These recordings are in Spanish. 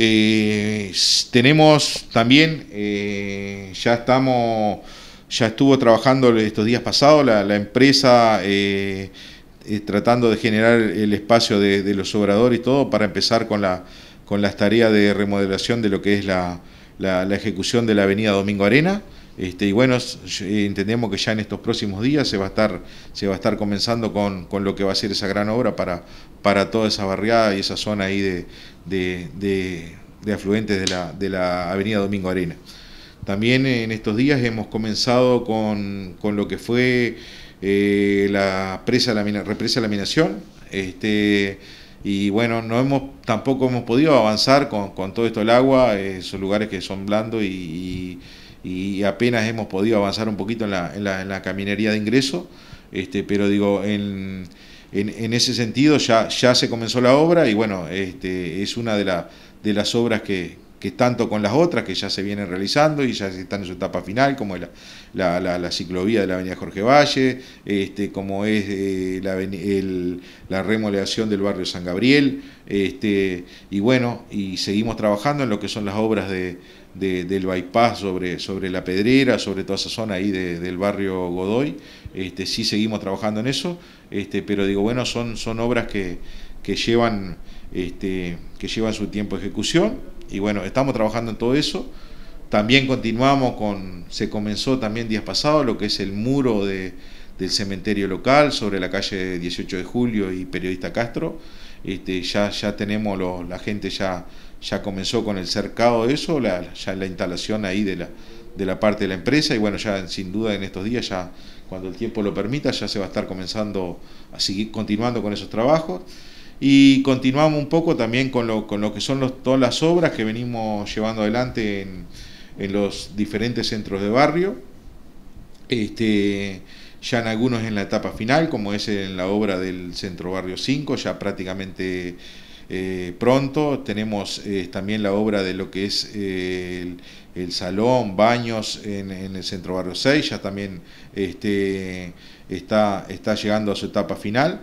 Eh, tenemos también, eh, ya estamos, ya estuvo trabajando estos días pasados la, empresa eh, tratando de generar el espacio de, los obradores y todo para empezar con, la, con las tareas de remodelación de lo que es la, la ejecución de la avenida Domingo Arena. Este, y bueno, eh, entendemos que ya en estos próximos días se va a estar, se va a estar comenzando con, lo que va a ser esa gran obra para, para toda esa barriada y esa zona ahí de, afluentes de la, avenida Domingo Arena. También eh, en estos días hemos comenzado con, lo que fue eh, la presa, la represa de laminación. Este, y bueno, no hemos, tampoco hemos podido avanzar con, todo esto el agua, esos lugares que son blandos y y apenas hemos podido avanzar un poquito en la, en la, caminería de ingreso, este, pero digo, en, en, en, ese sentido ya, ya se comenzó la obra y bueno, este, es una de, la, de las obras que, que tanto con las otras que ya se vienen realizando y ya están en su etapa final, como la, la, la, ciclovía de la avenida Jorge Valle, este, como es eh, la, el, la remodelación del barrio San Gabriel, este, y bueno, y seguimos trabajando en lo que son las obras de, del bypass sobre, sobre la pedrera, sobre toda esa zona ahí del barrio Godoy, este, sí seguimos trabajando en eso, este, pero digo, bueno, son, son obras que, que llevan... Este, que llevan su tiempo de ejecución y bueno, estamos trabajando en todo eso. También continuamos con, se comenzó también días pasados lo que es el muro del cementerio local sobre la calle 18 de julio y periodista Castro. Este, ya, ya tenemos, la gente ya, ya comenzó con el cercado de eso, la, ya la instalación ahí de la, de la parte de la empresa y bueno, ya sin duda en estos días, ya cuando el tiempo lo permita, ya se va a estar comenzando a seguir continuando con esos trabajos. Y continuamos un poco también con lo, con lo que son todas las obras que venimos llevando adelante en, en los diferentes centros de barrio. Este, ya en algunos en la etapa final, como es en la obra del Centro Barrio 5, ya prácticamente eh, pronto. Tenemos eh, también la obra de lo que es eh, el, salón, baños en, el Centro Barrio 6, ya también este, está, está llegando a su etapa final.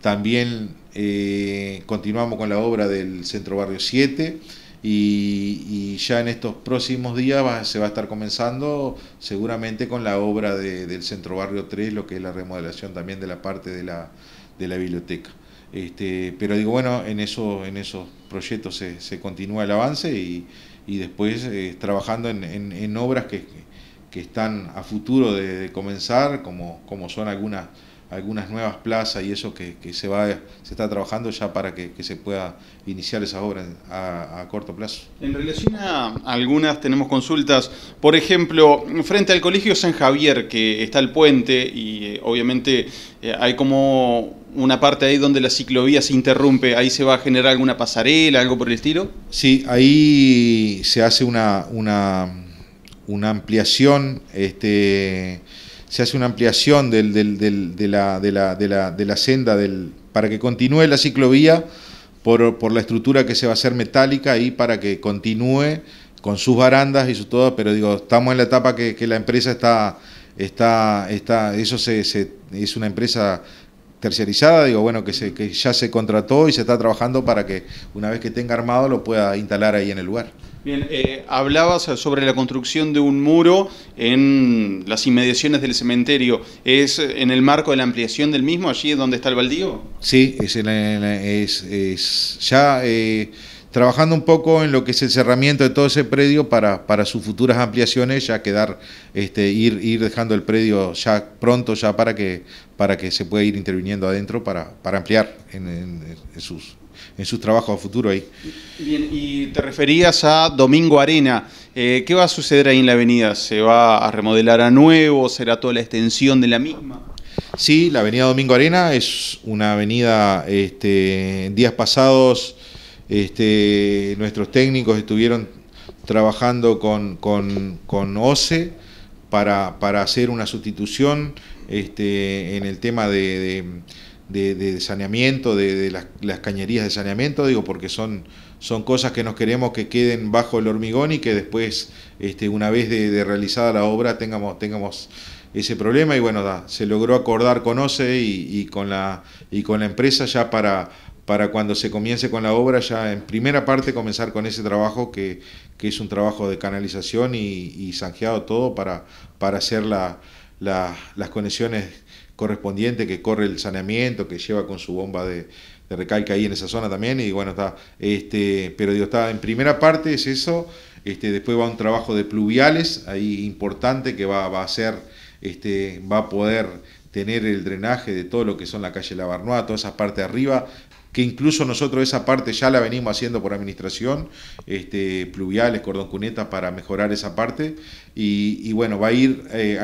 También eh, continuamos con la obra del Centro Barrio 7 y, ya en estos próximos días se va a estar comenzando seguramente con la obra del Centro Barrio 3, lo que es la remodelación también de la parte de la, de la biblioteca. Este, pero digo, bueno, en, eso, en esos proyectos se, continúa el avance y, después eh, trabajando en, obras que, están a futuro de, de comenzar, como, como son algunas algunas nuevas plazas y eso que, se va se está trabajando ya para que, se pueda iniciar esas obras a, corto plazo. En relación a algunas tenemos consultas, por ejemplo, frente al Colegio San Javier, que está el puente y eh, obviamente eh, hay como una parte ahí donde la ciclovía se interrumpe, ahí se va a generar alguna pasarela, algo por el estilo. Sí, ahí se hace una, una, una ampliación. este se hace una ampliación de, la, senda para que continúe la ciclovía por, la estructura que se va a hacer metálica y para que continúe con sus barandas y su todo, pero digo, estamos en la etapa que, la empresa está, está, está eso se, es una empresa terciarizada, digo, bueno, que, se, que ya se contrató y se está trabajando para que una vez que tenga armado lo pueda instalar ahí en el lugar. Bien, eh, hablabas sobre la construcción de un muro en las inmediaciones del cementerio. ¿Es en el marco de la ampliación del mismo, allí donde está el baldío? Sí, es, ya eh, trabajando un poco en lo que es el cerramiento de todo ese predio para, para sus futuras ampliaciones, ya quedar, este, ir, ir dejando el predio ya pronto, ya para que, para que se pueda ir interviniendo adentro para, para ampliar en sus en sus trabajos a futuro ahí. Bien, y te referías a Domingo Arena. Eh, ¿Qué va a suceder ahí en la avenida? ¿Se va a remodelar a nuevo? ¿Será toda la extensión de la misma? Sí, la avenida Domingo Arena es una avenida, en este, días pasados este, nuestros técnicos estuvieron trabajando con, con, OCE para, hacer una sustitución este, en el tema de de, saneamiento, de, las, cañerías de saneamiento, digo, porque son, son cosas que nos queremos que queden bajo el hormigón y que después, este, una vez de, realizada la obra, tengamos, tengamos ese problema. Y bueno, se logró acordar con OCE y, con, la, y con la empresa ya para, para cuando se comience con la obra, ya en primera parte comenzar con ese trabajo que, es un trabajo de canalización y, todo para, para hacer las conexiones correspondiente que corre el saneamiento, que lleva con su bomba de, de recalca ahí en esa zona también, y bueno, está, este, pero digo, está en primera parte es eso, este, después va un trabajo de pluviales ahí importante que va, va a ser, este, va a poder tener el drenaje de todo lo que son la calle La toda esa parte de arriba, que incluso nosotros esa parte ya la venimos haciendo por administración, este, pluviales, cordón cuneta, para mejorar esa parte. Y, bueno, va a ir eh,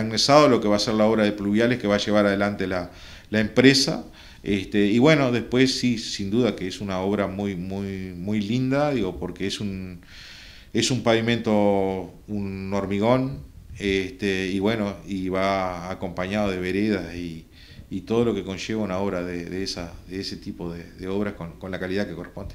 lo que va a ser la obra de pluviales que va a llevar adelante la, empresa. Este, y bueno, después sí, sin duda que es una obra muy, muy, muy linda, digo, porque es un, es un pavimento, un hormigón este, y bueno, y va acompañado de veredas y, y todo lo que conlleva una obra de, de, de ese tipo de, de obras con, con la calidad que corresponde.